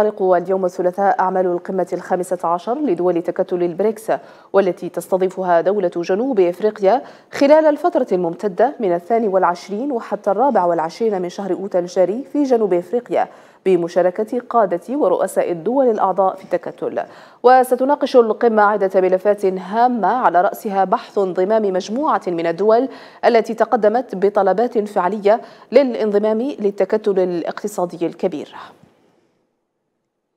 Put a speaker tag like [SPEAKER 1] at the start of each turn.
[SPEAKER 1] تنطلق اليوم الثلاثاء أعمال القمة الخامسة عشر لدول تكتل البريكس والتي تستضيفها دولة جنوب إفريقيا خلال الفترة الممتدة من الثاني والعشرين وحتى الرابع والعشرين من شهر أوتا الجاري في جنوب إفريقيا بمشاركة قادة ورؤساء الدول الأعضاء في التكتل وستناقش القمة عدة ملفات هامة على رأسها بحث انضمام مجموعة من الدول التي تقدمت بطلبات فعلية للانضمام للتكتل الاقتصادي الكبير